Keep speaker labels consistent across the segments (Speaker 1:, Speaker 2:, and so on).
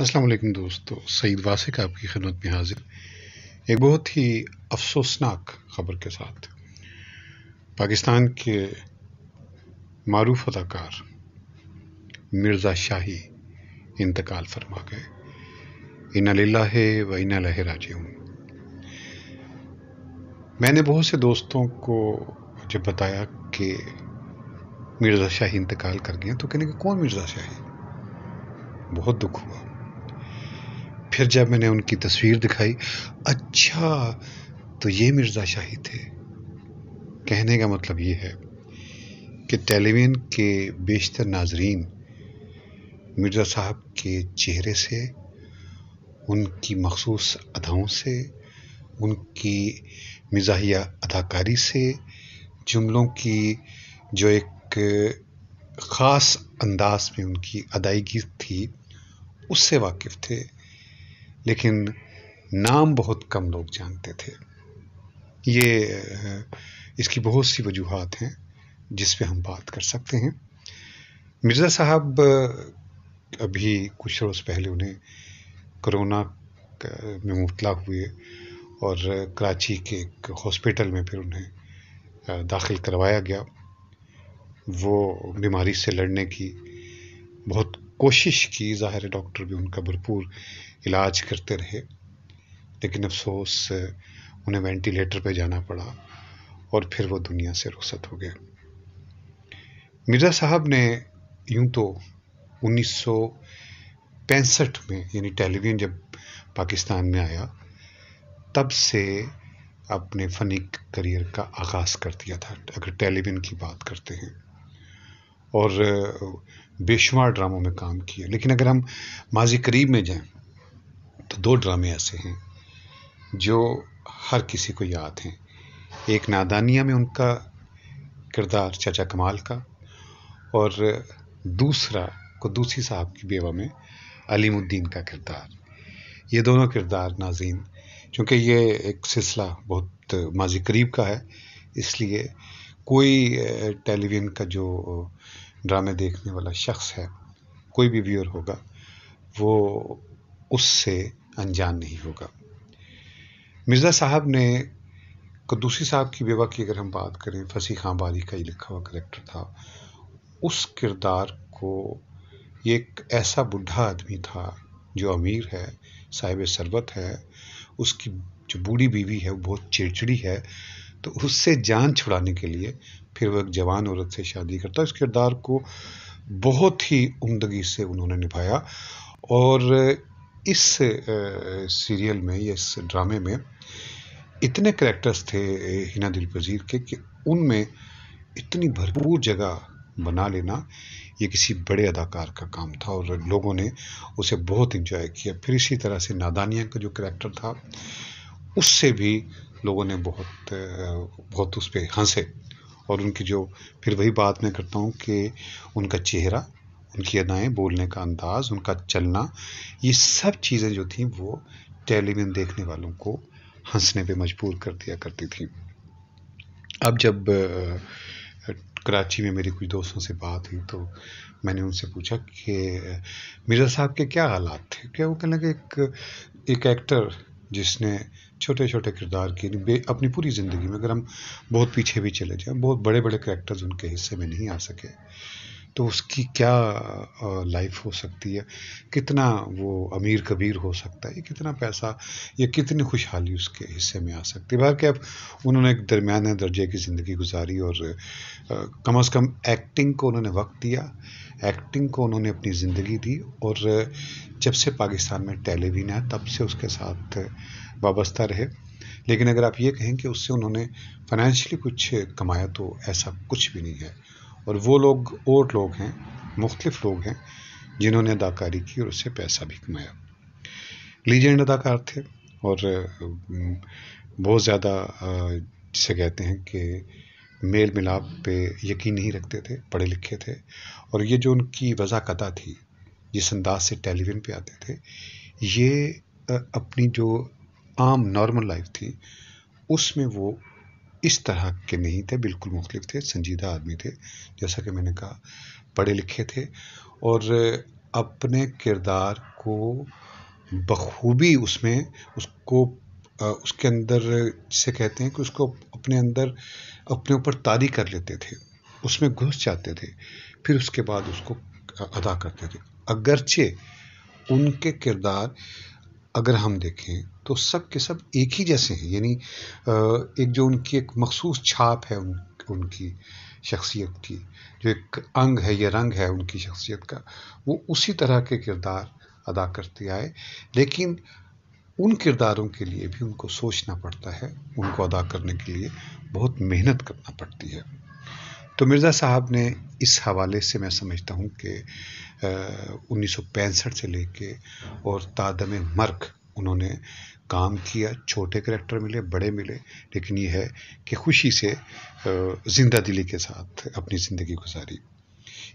Speaker 1: असलम दोस्तों सईद वासिक आपकी खिदमत में हाजिर एक बहुत ही अफसोसनाक खबर के साथ पाकिस्तान के मरूफ अदाकार मिर्ज़ा शाही इंतकाल फरमा गए इन ला है व इन लहराजी हूँ मैंने बहुत से दोस्तों को जब बताया कि मिर्ज़ा शाही इंतकाल कर गए तो कहने के कौन मिर्ज़ा शाही बहुत दुख हुआ फिर जब मैंने उनकी तस्वीर दिखाई अच्छा तो ये मिर्ज़ा शाही थे कहने का मतलब ये है कि टेलीविज़न के बेशतर नाजरीन मिर्ज़ा साहब के चेहरे से उनकी मखसूस अदाओं से उनकी मिजाहिया अदाकारी से जुमलों की जो एक ख़ास अंदाज में उनकी अदायगी थी उससे वाकिफ़ थे लेकिन नाम बहुत कम लोग जानते थे ये इसकी बहुत सी वजूहत हैं जिस पे हम बात कर सकते हैं मिर्ज़ा साहब अभी कुछ रोज़ पहले उन्हें कोरोना में मुबला हुए और कराची के एक हॉस्पिटल में फिर उन्हें दाखिल करवाया गया वो बीमारी से लड़ने की बहुत कोशिश की ज़ाहिर डॉक्टर भी उनका भरपूर इलाज करते रहे लेकिन अफसोस उन्हें वेंटिलेटर पर जाना पड़ा और फिर वो दुनिया से रुखसत हो गए मिर्ज़ा साहब ने यूं तो उन्नीस में यानी टेलीविज़न जब पाकिस्तान में आया तब से अपने फ़नी करियर का आगाज़ कर दिया था अगर टेलीविज़न की बात करते हैं और बेशुमार ड्रामों में काम किया लेकिन अगर हम माजी करीब में जाएं तो दो ड्रामे ऐसे हैं जो हर किसी को याद हैं एक नादानिया में उनका किरदार चाचा कमाल का और दूसरा दूसरी साहब की बेवा में अलीमुद्दीन का किरदार ये दोनों किरदार नाजीन चूँकि ये एक सिलसिला बहुत माजी करीब का है इसलिए कोई टेलीविज़न का जो ड्रामे देखने वाला शख्स है कोई भी व्यूअर होगा वो उससे अनजान नहीं होगा मिर्ज़ा साहब ने कदूसी साहब की बेवा की अगर हम बात करें फसी खां बारी का ही लिखा हुआ करेक्टर था उस किरदार को ये एक ऐसा बूढ़ा आदमी था जो अमीर है साहिब सरबत है उसकी जो बूढ़ी बीवी है वो बहुत चिड़चिड़ी है तो उससे जान छुड़ाने के लिए फिर वह एक जवान औरत से शादी करता है उस किरदार को बहुत ही उमदगी से उन्होंने निभाया और इस सीरियल में या इस ड्रामे में इतने करेक्टर्स थे हिना पजीर के कि उनमें इतनी भरपूर जगह बना लेना ये किसी बड़े अदाकार का काम था और लोगों ने उसे बहुत इंजॉय किया फिर इसी तरह से नादानिया का जो करेक्टर था उससे भी लोगों ने बहुत बहुत उस पर हंसे और उनकी जो फिर वही बात मैं करता हूँ कि उनका चेहरा उनकी अदाएँ बोलने का अंदाज़ उनका चलना ये सब चीज़ें जो थी वो टेलीविज़न देखने वालों को हंसने पे मजबूर कर दिया करती थी अब जब कराची में मेरी कुछ दोस्तों से बात हुई तो मैंने उनसे पूछा कि मिर्ज़ा साहब के क्या हालात थे क्या वो कहना कि एक एक एक्टर जिसने छोटे छोटे किरदार किए अपनी पूरी ज़िंदगी में अगर हम बहुत पीछे भी चले जाएं बहुत बड़े बड़े करैक्टर्स उनके हिस्से में नहीं आ सके तो उसकी क्या लाइफ हो सकती है कितना वो अमीर कबीर हो सकता है कितना पैसा या कितनी खुशहाली उसके हिस्से में आ सकती है बहर क्या अब उन्होंने एक दरमिया दर्जे की ज़िंदगी गुजारी और कम अज़ कम एक्टिंग को उन्होंने वक्त दिया एक्टिंग को उन्होंने अपनी ज़िंदगी दी और जब से पाकिस्तान में टेलीविजन आया तब से उसके साथ वाबस्ता रहे लेकिन अगर आप ये कहें कि उससे उन्होंने फाइनेंशियली कुछ कमाया तो ऐसा कुछ भी नहीं है और वो लोग और लोग हैं मुख्तफ लोग हैं जिन्होंने अदाकारी की और उससे पैसा भी कमाया लीजेंड अदाकार थे और बहुत ज़्यादा जिसे कहते हैं कि मेल मिलाप पे यकीन नहीं रखते थे पढ़े लिखे थे और ये जो उनकी वजाकता थी जिस अंदाज से टेलीविज़न पे आते थे ये अपनी जो आम नॉर्मल लाइफ थी उसमें वो इस तरह के नहीं थे बिल्कुल मुख्तफ थे संजीदा आदमी थे जैसा कि मैंने कहा पढ़े लिखे थे और अपने किरदार को बखूबी उसमें उसको उसके अंदर से कहते हैं कि उसको अपने अंदर अपने ऊपर तारी कर लेते थे उसमें घुस जाते थे फिर उसके बाद उसको अदा करते थे अगरचे उनके किरदार अगर हम देखें तो सब के सब एक ही जैसे हैं यानी एक जो उनकी एक मखसूस छाप है उन उनकी शख्सियत की जो एक अंग है या रंग है उनकी शख्सियत का वो उसी तरह के किरदार अदा करते आए लेकिन उन किरदारों के लिए भी उनको सोचना पड़ता है उनको अदा करने के लिए बहुत मेहनत करना पड़ती है तो मिर्ज़ा साहब ने इस हवाले से मैं समझता हूँ कि उन्नीस से लेके और तादम मर्क उन्होंने काम किया छोटे करेक्टर मिले बड़े मिले लेकिन ये है कि खुशी से ज़िंदा दिली के साथ अपनी ज़िंदगी गुजारी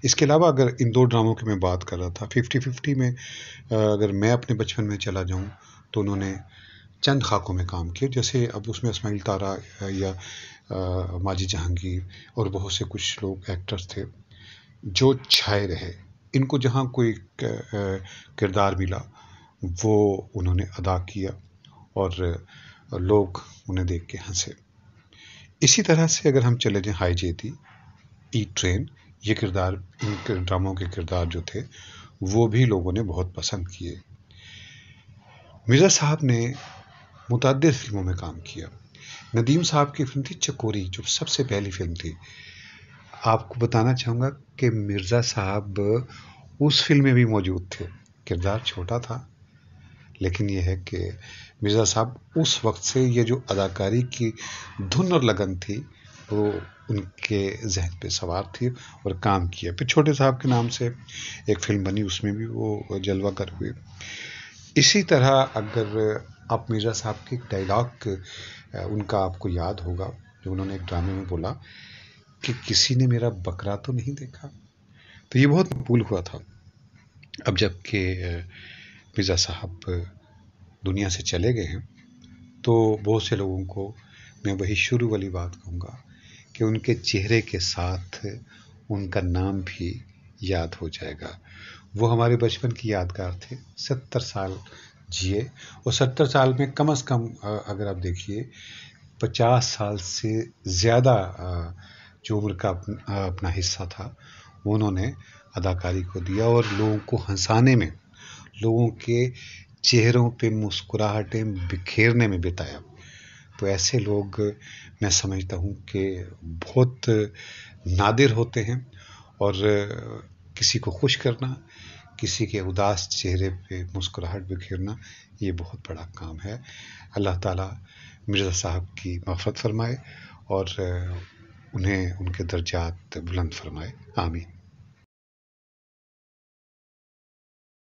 Speaker 1: इसके अलावा अगर इन दो ड्रामों की मैं बात कर रहा था फिफ्टी फिफ्टी में अगर मैं अपने बचपन में चला जाऊँ तो उन्होंने चंद खाकों में काम किए जैसे अब उसमें इसमाइल तारा या माजी जहांगीर और बहुत से कुछ लोग एक्टर्स थे जो छाए रहे इनको जहाँ कोई किरदार मिला वो उन्होंने अदा किया और लोग उन्हें देख के हंसे इसी तरह से अगर हम चले जाएँ हाई जेती ई ट्रेन ये किरदार इन ड्रामों के किरदार जो थे वो भी लोगों ने बहुत पसंद किए मिर्ज़ा साहब ने मुतद फिल्मों में काम किया नदीम साहब की फिल्म थी चकोरी जो सबसे पहली फिल्म थी आपको बताना चाहूँगा कि मिर्ज़ा साहब उस फिल्म में भी मौजूद थे किरदार छोटा था लेकिन यह है कि मिर्ज़ा साहब उस वक्त से ये जो अदाकारी की धुन और लगन थी वो उनके जहन पे सवार थी और काम किया फिर छोटे साहब के नाम से एक फ़िल्म बनी उसमें भी वो जलवा कर हुए इसी तरह अगर आप मिर्ज़ा साहब के एक डायलॉग उनका आपको याद होगा जो उन्होंने एक ड्रामे में बोला कि किसी ने मेरा बकरा तो नहीं देखा तो ये बहुत मकबूल हुआ था अब जबकि मिर्ज़ा साहब दुनिया से चले गए हैं तो बहुत से लोगों को मैं वही शुरू वाली बात कहूँगा कि उनके चेहरे के साथ उनका नाम भी याद हो जाएगा वो हमारे बचपन की यादगार थे सत्तर साल जिए और सत्तर साल में कम अज़ कम अगर आप देखिए पचास साल से ज़्यादा जो उम्र का अपना हिस्सा था उन्होंने अदाकारी को दिया और लोगों को हंसाने में लोगों के चेहरों पे मुस्कुराहटें बिखेरने में बिताया तो ऐसे लोग मैं समझता हूँ कि बहुत नादिर होते हैं और किसी को खुश करना किसी के उदास चेहरे पे मुस्कुराहट बिखेरना ये बहुत बड़ा काम है अल्लाह ताला मिर्ज़ा साहब की मफ़त फरमाए और उन्हें उनके दर्जात बुलंद फरमाए आमीन